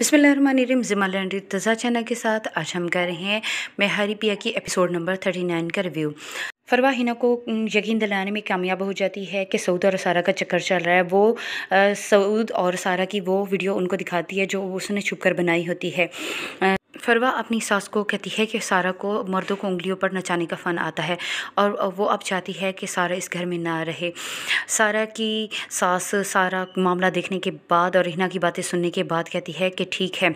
Bismil ज़िमालैंड तज़ा channel के साथ आज हम कह रहे हैं मैं हरी पिया की एपिसोड नंबर थर्टी नाइन का रिव्यू फरवा हिना को यकीन दिलाने में कामयाब हो जाती है कि सऊद और सारा का चक्कर चल रहा है वो सऊद और सारा की वो वीडियो उनको दिखाती है जो उसने छुप कर बनाई होती है फरवा अपनी सास को कहती है कि सारा को मर्दों को उंगलियों पर नचाने का फ़न आता है और वो अब चाहती है कि सारा इस घर में ना रहे सारा की सास सारा मामला देखने के बाद और रहना की बातें सुनने के बाद कहती है कि ठीक है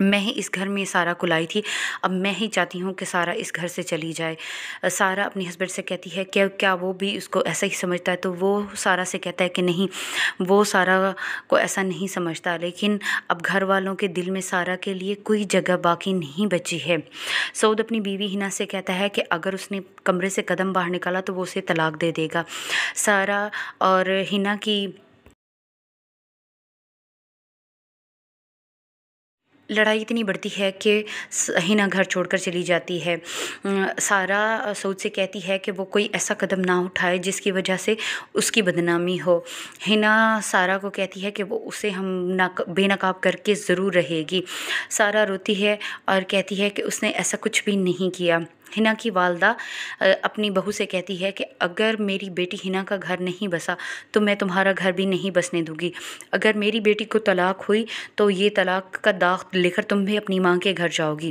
मैं ही इस घर में सारा को लाई थी अब मैं ही चाहती हूँ कि सारा इस घर से चली जाए सारा अपने हस्बैंड से कहती है क्या क्या वो भी उसको ऐसा ही समझता है तो वो सारा से कहता है कि नहीं वो सारा को ऐसा नहीं समझता लेकिन अब घर वालों के दिल में सारा के लिए कोई जगह बाकी नहीं बची है सऊद अपनी बीवी हिना से कहता है कि अगर उसने कमरे से कदम बाहर निकाला तो वो उसे तलाक दे देगा सारा और हिना की लड़ाई इतनी बढ़ती है कि हिना घर छोड़कर चली जाती है सारा सऊद से कहती है कि वो कोई ऐसा कदम ना उठाए जिसकी वजह से उसकी बदनामी हो हिना सारा को कहती है कि वो उसे हम ना बेनकाब करके ज़रूर रहेगी सारा रोती है और कहती है कि उसने ऐसा कुछ भी नहीं किया हिना की वालदा अपनी बहू से कहती है कि अगर मेरी बेटी हिना का घर नहीं बसा तो मैं तुम्हारा घर भी नहीं बसने दूंगी अगर मेरी बेटी को तलाक हुई तो ये तलाक का दाग लेकर तुम भी अपनी माँ के घर जाओगी